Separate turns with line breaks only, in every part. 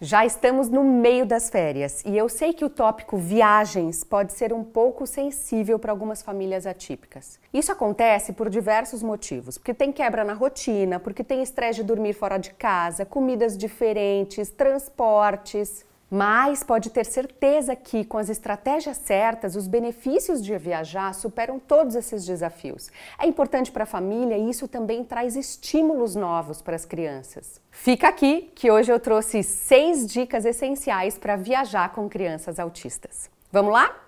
Já estamos no meio das férias e eu sei que o tópico viagens pode ser um pouco sensível para algumas famílias atípicas. Isso acontece por diversos motivos: porque tem quebra na rotina, porque tem estresse de dormir fora de casa, comidas diferentes, transportes mas pode ter certeza que, com as estratégias certas, os benefícios de viajar superam todos esses desafios. É importante para a família e isso também traz estímulos novos para as crianças. Fica aqui que hoje eu trouxe seis dicas essenciais para viajar com crianças autistas. Vamos lá?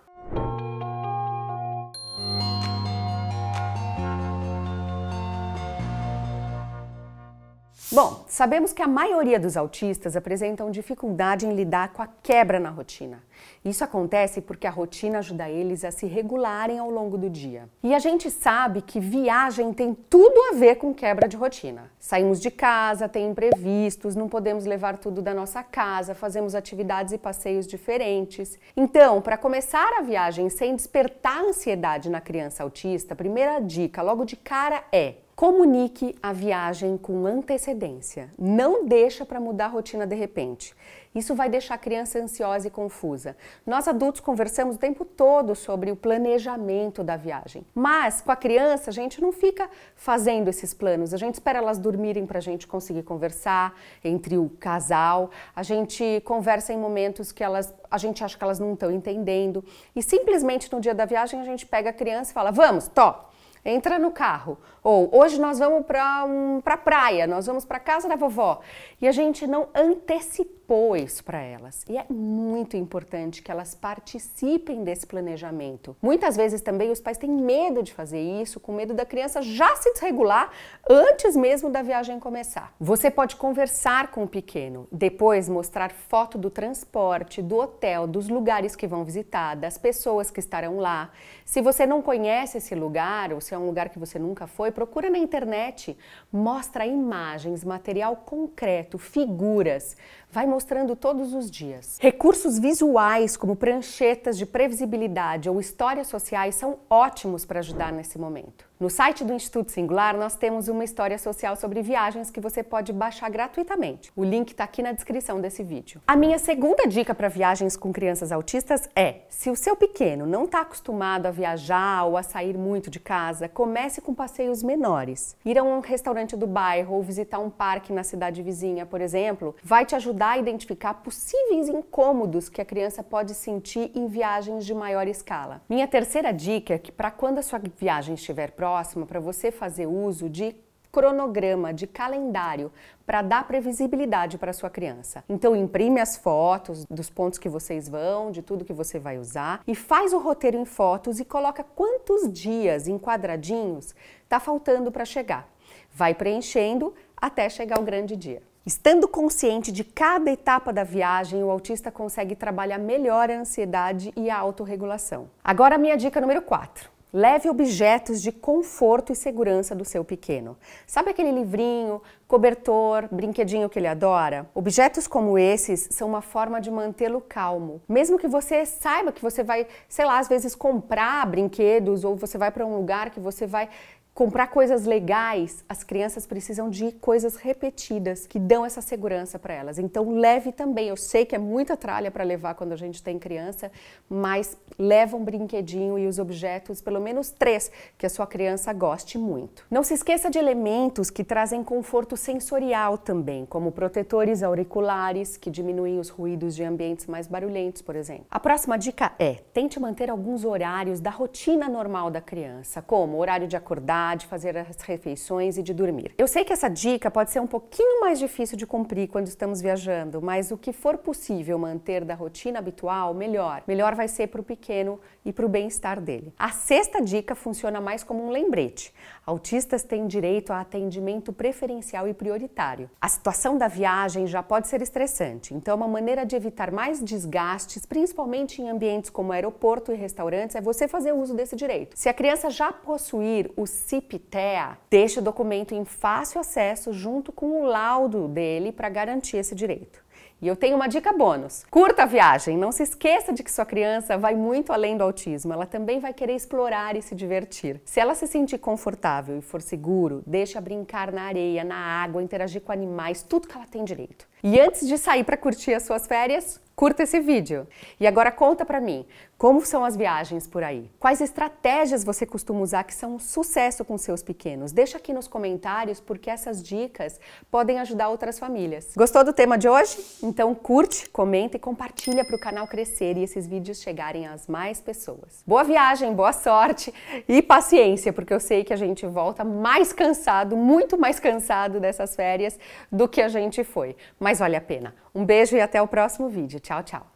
Bom, sabemos que a maioria dos autistas apresentam dificuldade em lidar com a quebra na rotina. Isso acontece porque a rotina ajuda eles a se regularem ao longo do dia. E a gente sabe que viagem tem tudo a ver com quebra de rotina. Saímos de casa, tem imprevistos, não podemos levar tudo da nossa casa, fazemos atividades e passeios diferentes. Então, para começar a viagem sem despertar ansiedade na criança autista, a primeira dica logo de cara é Comunique a viagem com antecedência. Não deixa para mudar a rotina de repente. Isso vai deixar a criança ansiosa e confusa. Nós adultos conversamos o tempo todo sobre o planejamento da viagem. Mas com a criança, a gente não fica fazendo esses planos. A gente espera elas dormirem para a gente conseguir conversar entre o casal. A gente conversa em momentos que elas, a gente acha que elas não estão entendendo. E simplesmente no dia da viagem a gente pega a criança e fala: "Vamos, top! entra no carro. Ou hoje nós vamos para um, pra praia, nós vamos para casa da vovó. E a gente não antecipou isso para elas. E é muito importante que elas participem desse planejamento. Muitas vezes também os pais têm medo de fazer isso, com medo da criança já se desregular antes mesmo da viagem começar. Você pode conversar com o pequeno, depois mostrar foto do transporte, do hotel, dos lugares que vão visitar, das pessoas que estarão lá. Se você não conhece esse lugar ou se é um lugar que você nunca foi, procura na internet, mostra imagens, material concreto, figuras, vai mostrando todos os dias. Recursos visuais como pranchetas de previsibilidade ou histórias sociais são ótimos para ajudar nesse momento. No site do Instituto Singular, nós temos uma história social sobre viagens que você pode baixar gratuitamente. O link está aqui na descrição desse vídeo. A minha segunda dica para viagens com crianças autistas é: se o seu pequeno não está acostumado a viajar ou a sair muito de casa, comece com passeios menores. Ir a um restaurante do bairro ou visitar um parque na cidade vizinha, por exemplo, vai te ajudar a identificar possíveis incômodos que a criança pode sentir em viagens de maior escala. Minha terceira dica é que, para quando a sua viagem estiver próxima, próxima para você fazer uso de cronograma, de calendário, para dar previsibilidade para sua criança. Então imprime as fotos dos pontos que vocês vão, de tudo que você vai usar e faz o roteiro em fotos e coloca quantos dias em quadradinhos tá faltando para chegar. Vai preenchendo até chegar o grande dia. Estando consciente de cada etapa da viagem, o autista consegue trabalhar melhor a ansiedade e a autorregulação. Agora minha dica número 4. Leve objetos de conforto e segurança do seu pequeno. Sabe aquele livrinho, cobertor, brinquedinho que ele adora? Objetos como esses são uma forma de mantê-lo calmo. Mesmo que você saiba que você vai, sei lá, às vezes comprar brinquedos ou você vai para um lugar que você vai comprar coisas legais, as crianças precisam de coisas repetidas que dão essa segurança para elas. Então leve também. Eu sei que é muita tralha para levar quando a gente tem criança, mas leva um brinquedinho e os objetos, pelo menos três, que a sua criança goste muito. Não se esqueça de elementos que trazem conforto sensorial também, como protetores auriculares que diminuem os ruídos de ambientes mais barulhentos, por exemplo. A próxima dica é: tente manter alguns horários da rotina normal da criança, como horário de acordar de fazer as refeições e de dormir. Eu sei que essa dica pode ser um pouquinho mais difícil de cumprir quando estamos viajando, mas o que for possível manter da rotina habitual, melhor. Melhor vai ser para o pequeno e para o bem-estar dele. A sexta dica funciona mais como um lembrete. Autistas têm direito a atendimento preferencial e prioritário. A situação da viagem já pode ser estressante, então é uma maneira de evitar mais desgastes, principalmente em ambientes como aeroporto e restaurantes, é você fazer uso desse direito. Se a criança já possuir o CIPTEA deixa o documento em fácil acesso junto com o laudo dele para garantir esse direito. E eu tenho uma dica bônus. Curta a viagem, não se esqueça de que sua criança vai muito além do autismo, ela também vai querer explorar e se divertir. Se ela se sentir confortável e for seguro, deixa brincar na areia, na água, interagir com animais, tudo que ela tem direito. E antes de sair para curtir as suas férias, curta esse vídeo. E agora conta para mim, como são as viagens por aí? Quais estratégias você costuma usar que são um sucesso com seus pequenos? Deixa aqui nos comentários porque essas dicas podem ajudar outras famílias. Gostou do tema de hoje? Então curte, comenta e compartilha para o canal crescer e esses vídeos chegarem às mais pessoas. Boa viagem, boa sorte e paciência, porque eu sei que a gente volta mais cansado, muito mais cansado dessas férias do que a gente foi. Mas vale a pena. Um beijo e até o próximo vídeo. Tchau, tchau!